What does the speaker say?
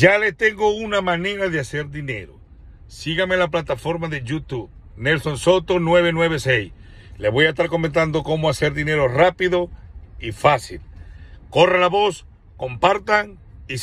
Ya le tengo una manera de hacer dinero. Sígame en la plataforma de YouTube, Nelson Soto 996. Le voy a estar comentando cómo hacer dinero rápido y fácil. Corre la voz, compartan